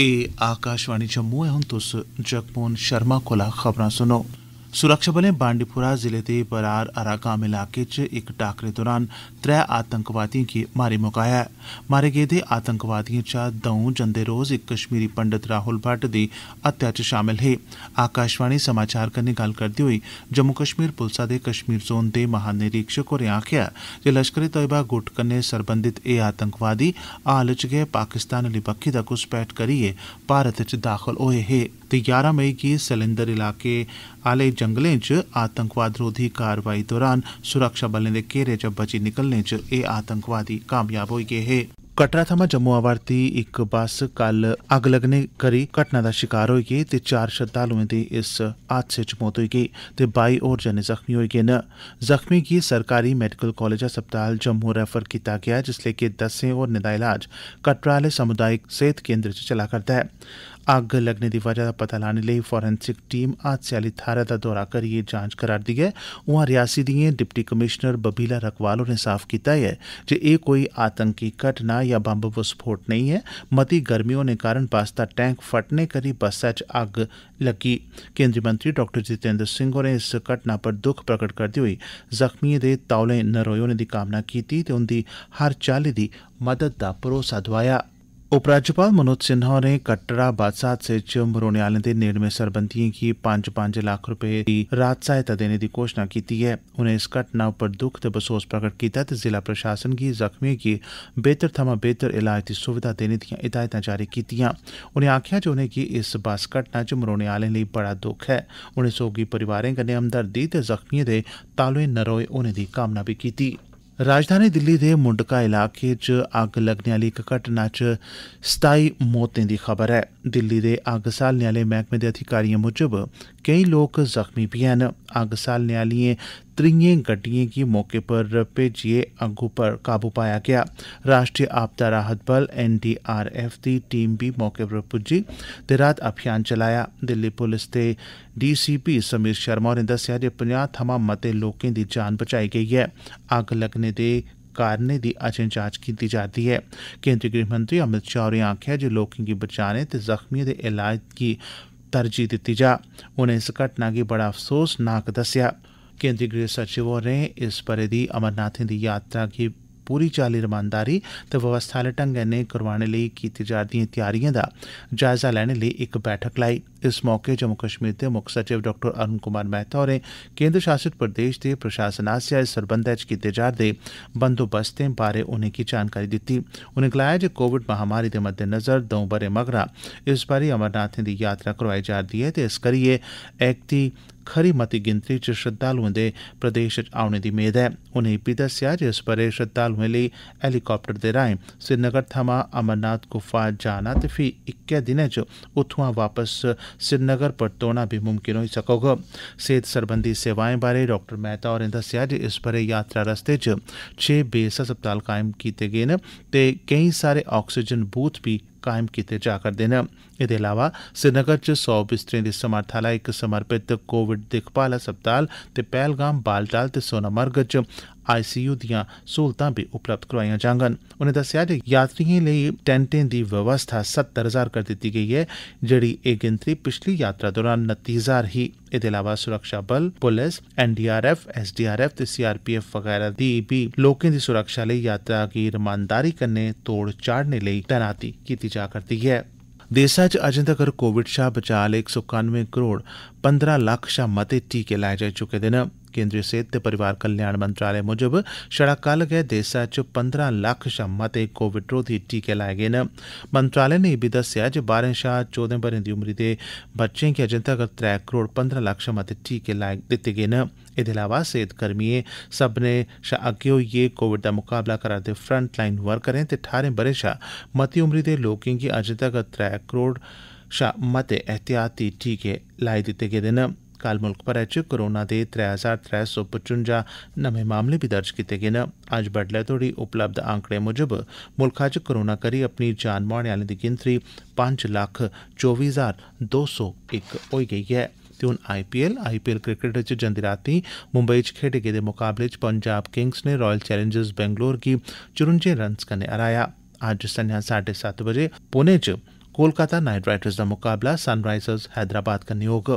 ਇਹ ਆਕਾਸ਼ਵਾਣੀ ਜੰਮੂ ਹੈ ਹੁਣ ਤੁਸੀਂ ਜਗਮੋਹਨ शर्मा कोला खबरां सुनो सुरक्षाबलें बांडीपुरा जिले दे बरार अरागाम इलाके च इक टाकरे दौरान त्रै आतंकवादिएं गी मारी मुकाया ऐ मारे गेदे आतंकवादियों चा द'ऊं जंदे रोज इक कश्मीरी पंडित राहुल भट्ट दी हत्या च शामल हे आकाशवाणी समाचार कन्नै गल्ल करदे होई जम्मू कश्मीर पुलसा दे कश्मीर जोन दे महानिरीक्षक होरें आखेआ जे ए तैयबा गुट कन्नै सरबंधित एह् आतंकवादी हाल च गै पाकिस्तान आली बक्खी दा घुसपैठ करियै भारत च दाखल होए हे ते ञारां मई गी सैलिंदर इलाके आले जंगलें च आतंकवाद रोधी कारवाई दौरान सुरक्षाबलें दे घेरे चा बची निकलने च एह् आतंकवादी कामयाब होई गे हे कटरा थमां जम्मू आवा'रदी इक बस कल अग्ग लगने करी घटना दा शिकार होई गेई ते चार श्रद्धालुएं दी इस हादसे च मौत होई गेई ते बाई होर जने जख्मी होई गे न जख्मी गी सरकारी मेडिकल कालेज अस्पताल जम्मू रैफर कीता गेआ जिसलै कि दस्सें होरनें दा इलाज कटरा आह्ले सामुदायिक सेह्त केन्द्र च चला करदा ऐ अग लगने की वजह का पता लाने लेई फोरेंसिक टीम हादसे आली थाहरै का दौरा करिए जांच दी है उआं रियासी दिएं डिप्टी कमिशनर बबीला रकवाल होरें साफ किया है जे ए कोई आतंकी घटना या बंब विस्फोट नहीं है मती गर्मी होने कारण बस का टैंक फटने करी बस्सै च अग्ग लग्गी केंद्रीय मंत्री डॉ जितेंद्र सिंह होरें इस घटना पर दुख प्रकट करते हुए जख्मियों के तौले नरोए होने की कामना की ते हर चाली की मदद का भरोसा दवाया ऐ उपराज्यपाल मनोज सिन्हा होरें कटड़ा बस हादसे च मरोने आलें दे नेड़में सरबंधियें गी पंज पंज लाख रपे दी राहत सहायता देने दी घोषणा कीती ऐ उनें इस घटना उप्पर दुख ते बसोस प्रकट कीता ते जिला प्रशासन गी जख्मिएं गी बेहतर थमां बेहतर इलाज दी सुविधा देने दियां हिदायतां जारी कीतियां उनें आखेआ जे उनेंगी इस बस घटना च मरोने आलें लेई बड़ा दुख ऐ उनें सोगी परिवारें कन्नै हमदर्दी ते जख्मिएं दे तालोए नरोए होने दी कामना बी कीती ऐ ਰਾਜਧਾਨੀ ਦਿੱਲੀ ਦੇ ਮੁੰਡਕਾ ਇਲਾਕੇ 'ਚ ਅੱਗ ਲੱਗਣ ਵਾਲੀ ਇੱਕ ਘਟਨਾ 'ਚ 27 ਮੌਤਾਂ ਦੀ ਖਬਰ ਹੈ ਦਿੱਲੀ ਦੇ ਅੱਗ ਸਾਲਣ ਵਾਲੇ ਮਹਿਕਮੇ ਦੇ ਅਧਿਕਾਰੀਆਂ ਮੁਜਬ ਕਈ ਲੋਕ ਜ਼ਖਮੀ ਵੀ ਹਨ ਅੱਗ ਸਾਲਣ ਵਾਲੀਆਂ त्रिये गड्डिये की मौके पर भेजिए अगू पर काबू पाया गया राष्ट्रीय आपदा राहत बल एनडीआरएफ की टीम भी मौके पर पुजी ते राहत अभियान चलाया दिल्ली पुलिस के D C P Sameer Sharma होरें दस्सेआ जे पंजाह् थमां मते लोगों की जान बचाई गई है अग लगने के कारण की अजें जांच की जाती है केंद्रीय गृहमंत्री अमित शाह होरें आखिया जो लोगों की बचाने ते जख्मियों के इलाज की तरजीह दी जा उन्हें इस घटना की बड़ा अफसोसनाक दसिया केंद्रीय गृह सचिव और इस ब'रे दी अमरनाथें दी यात्रा गी पूरी चाल्ली रमानदारी ते व्यवस्था आले ढंगै नै करोआने लेई कीती जा'रदिएं त्यारिएं दा जायजा लैने लेई इक बैठक लाई इस मौके जम्मू कश्मीर दे मुक्ख सचिव डॉ अरुण कुमार मेहता होरें केन्द्र शासित प्रदेश दे प्रशासन आसेआ इस सरबंधै च कीते जा'रदे बंदोबस्तें बारै उनें'गी जानकारी दित्ती उनें गलाया जे कोविड महामारी दे मद्देनज़र दौं ब'रें मगरा इस बारी अमरनाथें दी यात्रा करोआई जा'रदी ऐ ते इस करियै एकती खरी मती गिनतरी च श्रद्धालुएं दे प्रदेश च औने दी मेद ऐ उनें इब्बी दस्सेआ जे इस ब'रे श्रद्धालुएं लेई हैलीकाप्टर दे राएं श्रीनगर थमां अमरनाथ गुफा जाना ते फ्ही इक्कै दिनै च उत्थुआं वापस श्रीनगर परतोना भी मुमकिन होई सकोग सेहत सरबंधी सेवाएं बारे डाक्टर मेहता होरें दस्सेआ जे इस ब'रे यात्रा रस्ते च छे बेस अस्पताल कायम कीते गे न ते केईं सारे आक्सीजन बूथ भी ਕਾਇਮ ਕੀਤੇ ਜਾ ਕਰਦੇ ਨੇ ਇਹਦੇ ਇਲਾਵਾ ਸਿਨਗਰ ਚ 100 ਬਿਸਤਰੇ ਦੀ ਸਮਰੱਥਾ ਲਈ ਇੱਕ ਸਮਰਪਿਤ ਕੋਵਿਡ ਦੇਖਭਾਲ ਹਸਪਤਾਲ ਤੇ ਪਹਿਲਗਾਮ ਬਾਲਟਾਲ ਤੇ ਸੋਨਾਮਰਗ ਚ आईसीयू दिया सहूलत भी उपलब्ध करोआइयां जांगन उनें दस्सेआ जे यात्रिएं लेई व्यवस्था सत्तर हजार करी दित्ती गेई ऐ जेहड़ी एह् गिनतरी पिछली यात्रा दौरान नत्ती हजार ही एह्दे अलावा सुरक्षाबल पुलस एनडीआरएफ एसडीआरएफ ते सीआरपीएफ वगैरा दी बी लोकें दी सुरक्षा लेई यात्रा गी रमानदारी तोड़ चाड़ने लेई तैनाती की जा करदी ऐ देसै अजें तगर कोविड शा बचाऽ एक सौ कानवे करोड़ पंद्रह लक्ख शा मते टीके लाए जा चुके दे केंद्रीय सेहत ते परिवार कल्याण मंत्रालय मुजब छड़ा कल गै देसै च पंदरां लक्ख शा मते कोविड रोधी टीके लाए गे न मंत्रालय ने इब्बी दस्सेआ जे बारें शा चौदें ब'रें दी उमरी दे बच्चें गी अजें तगर त्रै करोड़ पंदरां लक्ख शा मते टीके लाए दित्ते गे न एह्दे अलावा सेहत कर्मिएं शा अग्गे होइयै कोविड दा मुकाबला करा'रदे फ्रंट लाइन वर्करें ते ठारें ब'रें शा मती उमरी दे लोकें गी अजें तगर त्रै करोड़ शा मते एहतियाती टीके लाई दित्ते गेदे न कल मुल्ख भरै च कोरोना दे त्रै हजार त्रै सौ पचुंजा नमें मामले बी दर्ज कीते गे न अज्ज बड्डलै तोड़ी उपलब्ध आंकड़े मुजब मुल्खा च कोरोना करी अपनी जान मुहाने आलें दी गिनतरी पंज लक्ख चौबी हजार दो सौ इक होई गेई ऐ ते हून आईपीएल आईपीएल क्रिकेट च जंदी रातीं मुंबई च खेडे गेदे मुकाबले च पंजाब किंग्स ने रॉयल चैलेंजर्स बैंगलोर गी चुरुंजे रन्स कन्नै हराया अज्ज संजा साढ़े सत्त बजे पुणे च कोलकाता नाइट राइडर्स दा मुकाबला सनराइजर्स हैदराबाद कन्नै होग